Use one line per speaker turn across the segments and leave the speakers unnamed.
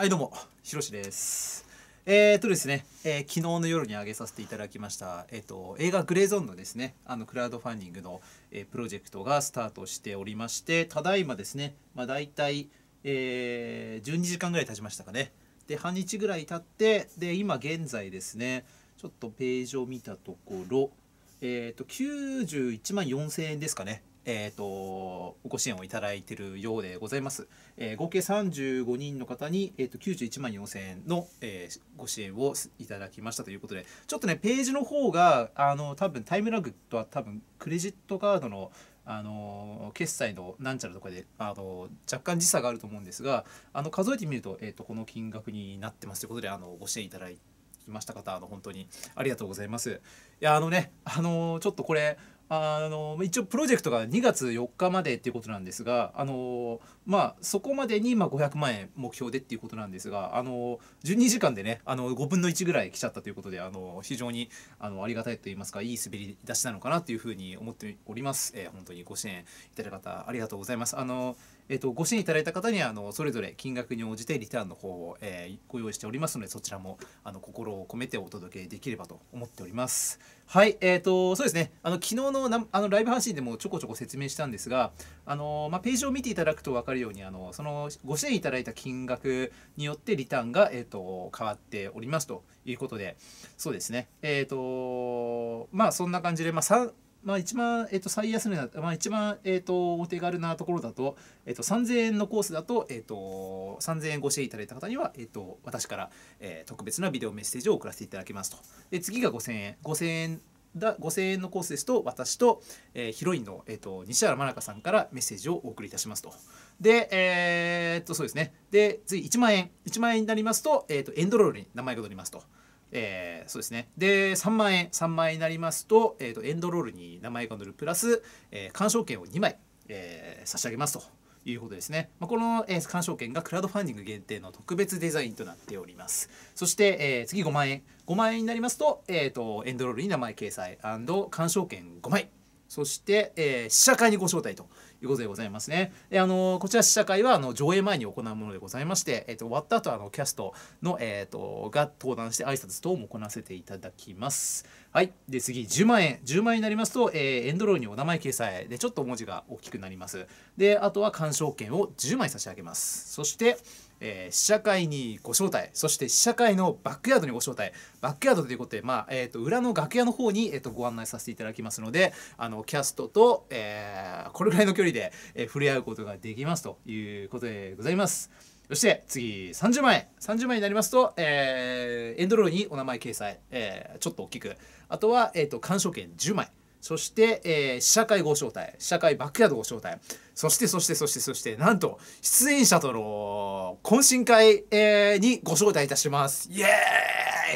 はいどうも、ひろしです。えーとですね、えー、昨日の夜に上げさせていただきました、えーと、と映画「グレーゾーン」のですねあのクラウドファンディングの、えー、プロジェクトがスタートしておりましてただいまですね、まあ、大体、えー、12時間ぐらい経ちましたかねで半日ぐらい経ってで今現在ですねちょっとページを見たところ、えーと、と91万4000円ですかねえーと、ご支援をいただいているようでございます。えー、合計35人の方に、えーと、91万4000円の、えー、ご支援をいただきましたということで、ちょっとね、ページの方が、あの多分タイムラグとは多分クレジットカードのあの決済のなんちゃらとかであの若干時差があると思うんですがあの数えてみると,、えーと、とこの金額になってますということであのご支援いただきました方あの本当にありがとうございます。いやあのねあのちょっとこれあの一応プロジェクトが2月4日までっていうことなんですがあの、まあ、そこまでにまあ500万円目標でっていうことなんですがあの12時間でねあの5分の1ぐらい来ちゃったということであの非常にあのありがたいと言いますかいい滑り出しなのかなというふうに思っております。えー、本当にご支援いただいた方ありがとうございます。あのえっと、ご支援いただいた方にはあのそれぞれ金額に応じてリターンの方を、えー、ご用意しておりますのでそちらもあの心を込めてお届けできればと思っております。はい、えっ、ー、とそうですねあの昨日のなあのライブ配信でもちょこちょこ説明したんですがあの、まあ、ページを見ていただくと分かるようにあのそのご支援いただいた金額によってリターンが、えーと、変わっておりますということでそうですねえっ、ー、とまあそんな感じで、まあ、3まあ、一番、えー、と最安値まあ、一番、えー、とお手軽なところだと,、えー、と3000円のコースだと,、えー、と3000円ご支援いただいた方には、えー、と私から、えー、特別なビデオメッセージを送らせていただきますとで次が5000円5000円だ5000円のコースですと私と、えー、ヒロインの、えーと、西原真中さんからメッセージをお送りいたしますと。で、えー、っとそうですね。で、次1万円。1万円になりますと,、えー、っとエンドロールに名前が載りますと。えー、そうですね。で、3万円、3万円になりますと、えーと、エンドロールに名前が載るプラス、えー、鑑賞券を2枚、えー、差し上げますということですね。まあ、この、えー、鑑賞券がクラウドファンディング限定の特別デザインとなっております。そして、えー、次5万円。5万円になりますと、えーと、とエンドロールに名前掲載鑑賞券5枚。そして、えー、試写会にご招待ということでございますね。であのこちら試写会はあの上映前に行うものでございまして、えーと、終わった後あのキャストの、えーと、とが登壇して挨拶等も行わせていただきます。はい、で次10万円10万円になりますと、えー、エンドロールにお名前掲載でちょっと文字が大きくなります。であとは鑑賞券を10枚差し上げます。そしてえー、試写会にご招待そして試写会のバックヤードにご招待バックヤードということで、まあえーと、裏の楽屋の方に、えーと、ご案内させていただきますのであのキャストと、えー、これぐらいの距離で、えー、触れ合うことができますということでございます。そして次30万円30万円になりますと、えー、エンドロールにお名前掲載、えー、ちょっと大きくあとは、えーと、と鑑賞券10枚そして、えー、試写会ご招待、試写会バックヤードご招待、そして、そして、そして、そして、なんと、出演者との懇親会、えー、にご招待いたします。イエー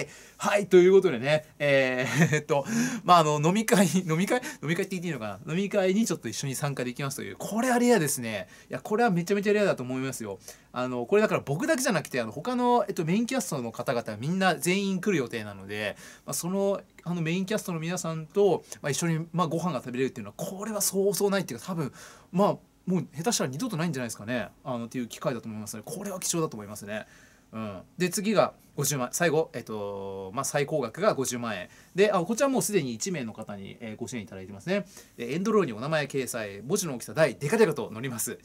イはい、ということでね、えー、えっと、まあ、あの、飲み会、飲み会、飲み会って言っていいのかな飲み会にちょっと一緒に参加できますという、これはレアですね。いや、これはめちゃめちゃレアだと思いますよ。あの、これだから僕だけじゃなくて、あの、他の、えっと、メインキャストの方々みんな全員来る予定なので、まあ、その、あのメインキャストの皆さんと、まあ、一緒に、まあ、ご飯が食べれるっていうのは、これはそうそうないっていうか、多分、まあ、もう下手したら二度とないんじゃないですかね。あの、っていう機会だと思いますね。これは貴重だと思いますね。うん、で次が50万最後、えっとまあ、最高額が50万円であこちらもうすでに1名の方に、えご支援いただいてますねエンドローにお名前掲載文字の大きさ大デカデカと載ります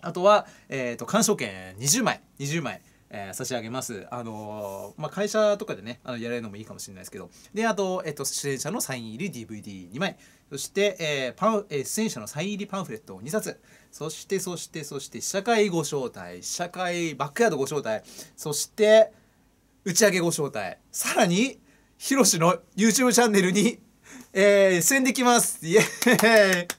あとは、えーと、鑑賞券20枚20枚えー、差し上げます。あのー、まあ、会社とかでね、あのやれるのもいいかもしれないですけど。で、あと、えっと、出演者のサイン入り DVD2 枚。そして、えーパンえー、出演者のサイン入りパンフレットを2冊。そしてそしてそして試写会ご招待試写会バックヤードご招待そして打ち上げご招待さらにヒロシの YouTube チャンネルに、えー、んできますイエーイ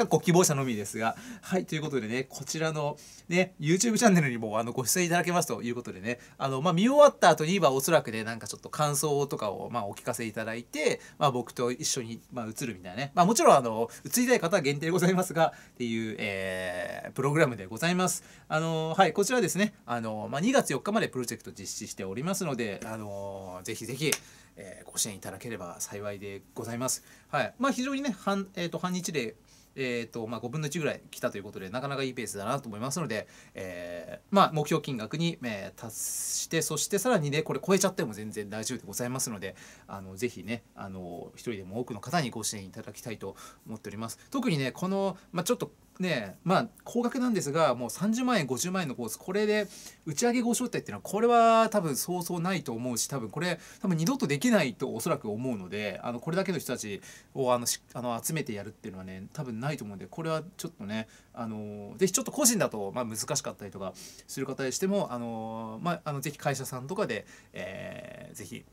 かっこ希望者のみですが、はい、ということでね、こちらのね、YouTube チャンネルにもあのご出演いただけますということでね、あの、まあ、見終わった後にはおそらくね、なんかちょっと感想とかを、まあ、お聞かせいただいて、まあ、僕と一緒に、まあ、映るみたいなね、まあ、もちろん、あの、映りたい方は限定でございますが、っていう、えー、プログラムでございます。あの、はい、こちらですね、あの、まあ、2月4日までプロジェクト実施しておりますので、あの、ぜひぜひ、えー、ご支援いただければ幸いでございます。はい。まあ、非常にね、半、えっ、ー、と、半日で、えーとまあ、5分の1ぐらい来たということでなかなかいいペースだなと思いますので、えーまあ、目標金額に、えー、達してそしてさらにねこれ超えちゃっても全然大丈夫でございますのであのぜひねあの一人でも多くの方にご支援いただきたいと思っております。特にねこの、まあ、ちょっとねまあ高額なんですがもう30万円50万円のコースこれで打ち上げご招待っていうのはこれは多分そうそうないと思うし多分これ多分二度とできないとおそらく思うのであのこれだけの人たちをあのあの集めてやるっていうのはね多分ないと思うんでこれはちょっとねあのぜひちょっと個人だと、まあ、難しかったりとかする方にしてもあの、まあ、あのぜひ会社さんとかで、えー、ぜひ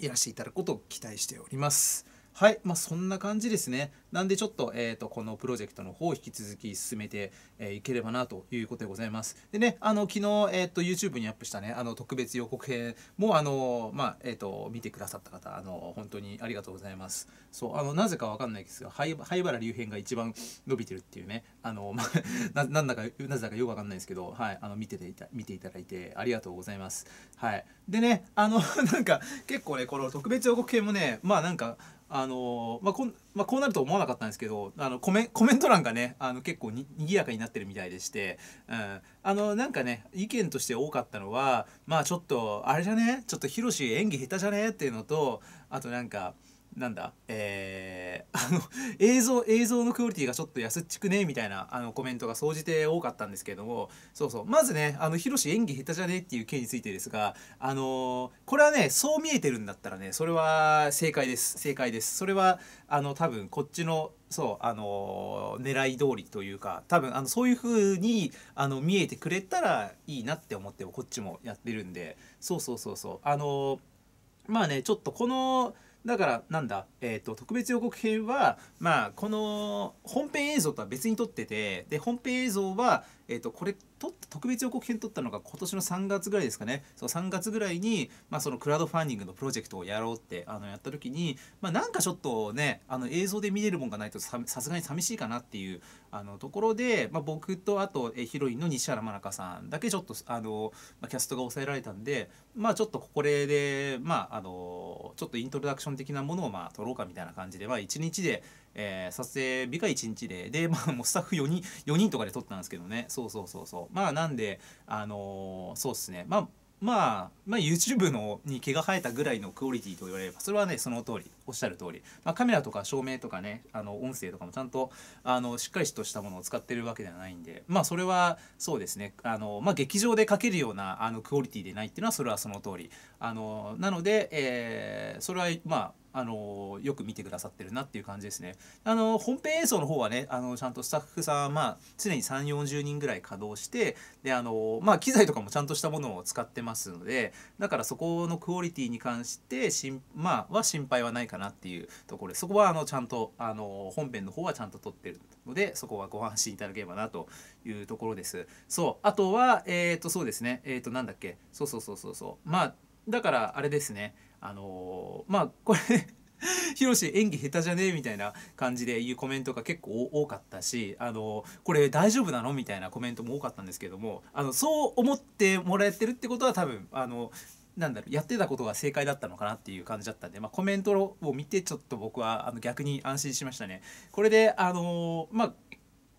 いらしていただくことを期待しております。はい、まあ、そんな感じですね。なんでちょっと,、えーと、このプロジェクトの方を引き続き進めて、えー、いければなということでございます。でね、あの昨日、えーと、YouTube にアップしたね、あの特別予告編もあの、まあえーと、見てくださった方あの、本当にありがとうございます。そうあのなぜかわかんないですが、灰原流編が一番伸びてるっていうね、あのまあ、なんだかなぜだかよくわかんないですけど、はい、あの見てていた見ていただいてありがとうございます。はい、でね、あの なんか結構ね、この特別予告編もね、まあなんか、あのまあこまあ、こうなると思わなかったんですけどあのコメコメント欄がねあの結構にぎやかになってるみたいでして、うん、あのなんかね意見として多かったのはまあちょっとあれじゃねちょっとヒロシ演技下手じゃねっていうのとあとなんか。なんだえー、あの 映像映像のクオリティがちょっと安っちくねみたいなあのコメントが総じて多かったんですけれどもそうそうまずねあのヒロシ演技下手じゃねえっていう件についてですがあのー、これはねそう見えてるんだったらねそれは正解です正解ですそれはあの多分こっちのそうあの狙い通りというか多分あのそういう風にあに見えてくれたらいいなって思ってこっちもやってるんでそうそうそうそうあのー、まあねちょっとこのだからなんだ、えーと、特別予告編は、まあ、この本編映像とは別に撮っててで本編映像は、えーと、これ取っ特別予告編取ったのが今年の3月ぐらいですかねそう3月ぐらいに、まあ、そのクラウドファンディングのプロジェクトをやろうってあのやった時に、まあ、なんかちょっとねあの映像で見れるもんがないとさすがに寂しいかなっていうあのところで、まあ、僕とあとヒロインの西原愛香さんだけちょっとあの、まあ、キャストが抑えられたんで、まあ、ちょっとこれで、まあ、あのちょっとイントロダクション的なものをまあ撮ろうかみたいな感じで、まあ、1日でえー、撮影日が1日でで、まあ、もうスタッフ4人4人とかで撮ったんですけどねそうそうそうそうまあなんであのー、そうですねまあまあ、まあ、YouTube のに毛が生えたぐらいのクオリティと言われればそれはねその通りおっしゃる通り、まあ、カメラとか照明とかねあの音声とかもちゃんとあのしっかりとしたものを使ってるわけではないんでまあそれはそうですねあの、まあ、劇場で描けるようなあのクオリティでないっていうのはそれはその通りあのなので、えー、それはまああのよく見てくださってるなっていう感じですね。あの本編映像の方はねあのちゃんとスタッフさん、まあ、常に3 4 0人ぐらい稼働してであの、まあ、機材とかもちゃんとしたものを使ってますのでだからそこのクオリティに関してしん、まあ、は心配はないかなっていうところでそこはあのちゃんとあの本編の方はちゃんと撮ってるのでそこはご安心いただければなというところです。そうあとは、えっ、ー、とそうですねえっ、ー、となんだっけそうそうそうそうそうまあだからあれですねあのー、まあこれヒロシ演技下手じゃねえみたいな感じでいうコメントが結構多かったしあのこれ大丈夫なのみたいなコメントも多かったんですけどもあのそう思ってもらえてるってことは多分あのなんだろうやってたことが正解だったのかなっていう感じだったんで、まあ、コメントを見てちょっと僕はあの逆に安心しましたね。これであのまあ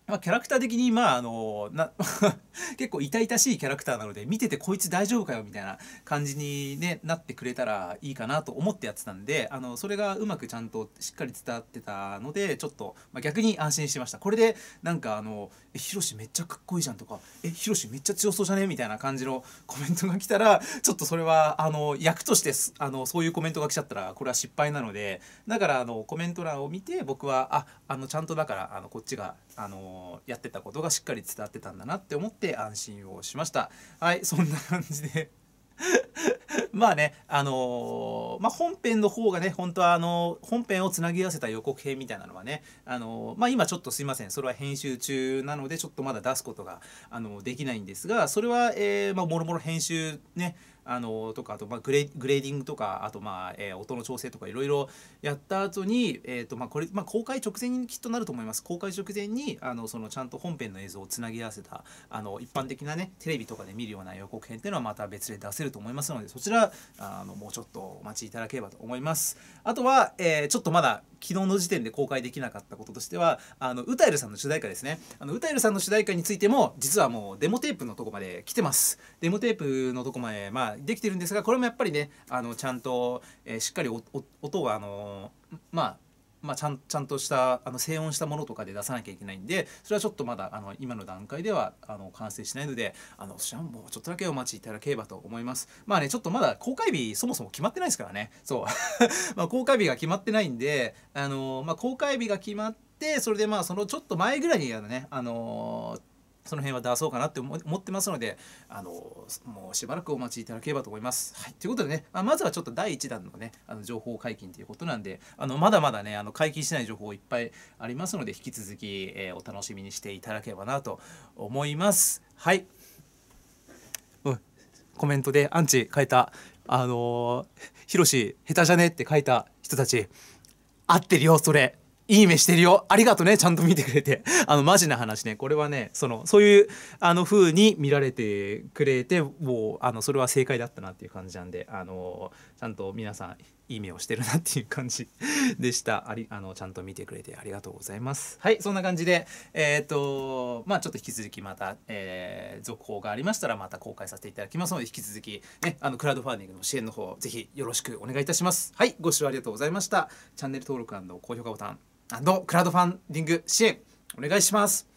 まあ、キャラクター的に、まあ、あのな 結構痛々しいキャラクターなので見ててこいつ大丈夫かよみたいな感じに、ね、なってくれたらいいかなと思ってやってたんであのそれがうまくちゃんとしっかり伝わってたのでちょっと、まあ、逆に安心しましたこれでなんかあの「えヒロシめっちゃかっこいいじゃん」とか「えヒロシめっちゃ強そうじゃね?」みたいな感じの コメントが来たらちょっとそれはあの役としてあのそういうコメントが来ちゃったらこれは失敗なのでだからあのコメント欄を見て僕はああのちゃんとだからあのこっちがあのやってたことがしっかり伝わってたんだなって思って安心をしましたはいそんな感じで まあね、あのー、まあ、本編の方がね、本当はあのー、本編をつなぎ合わせた予告編みたいなのはね、あのー、まあ、今ちょっとすいません、それは編集中なので、ちょっとまだ出すことが、あのできないんですが、それは、えまあ、もろもろ編集ね、あのとかあとまあグレグレーディングとかあとまあ、え音の調整とかいろいろやった後に、えーとまあこれまあ、公開直前にきっとなると思います公開直前にあのそのちゃんと本編の映像をつなぎ合わせたあの一般的なねテレビとかで見るような予告編っていうのはまた別で出せると思いますのでそちらあのもうちょっとお待ちいただければと思いますあとは、えー、ちょっとまだ昨日の時点で公開できなかったこととしてはあの歌えるさんの主題歌ですねあの歌えるさんの主題歌についても実はもうデモテープのとこまで来てますデモテープのとこまで、まあ、できてるんですがこれもやっぱりねあのちゃんと、えー、しっかり音があのまあまあ、ちゃんちゃんとしたあの静音したものとかで出さなきゃいけないんでそれはちょっとまだあの今の段階ではあの完成しないのであのそちらもうちょっとだけお待ちいただければと思いますまあねちょっとまだ公開日そもそも決まってないですからねそう ま公開日が決まってないんであの、まあ、公開日が決まってそれでまあそのちょっと前ぐらいにあのねあのーその辺は出そうかなって思ってますのであのもうしばらくお待ちいただければと思います。はい、ということでねあまずはちょっと第1弾のねあの情報解禁ということなんであのまだまだねあの解禁してない情報いっぱいありますので引き続き、えー、お楽しみにしていただければなと思います。はい、うん、コメントでアンチ書いたあのー、ヒロシ下手じゃねって書いた人たち合ってるよそれいい目してるよありがとねちゃんと見てくれて あのマジな話ねこれはねそのそういうあの風に見られてくれてもうあのそれは正解だったなっていう感じなんであのちゃんと皆さんいい目をしてるなっていう感じ でしたありあのちゃんと見てくれてありがとうございますはいそんな感じでえっ、ー、とまあちょっと引き続きまた、えー、続報がありましたらまた公開させていただきますので引き続きねあのクラウドファンディングの支援の方ぜひよろしくお願いいたしますはいご視聴ありがとうございましたチャンネル登録高評価ボタンクラウドファンディング支援お願いします。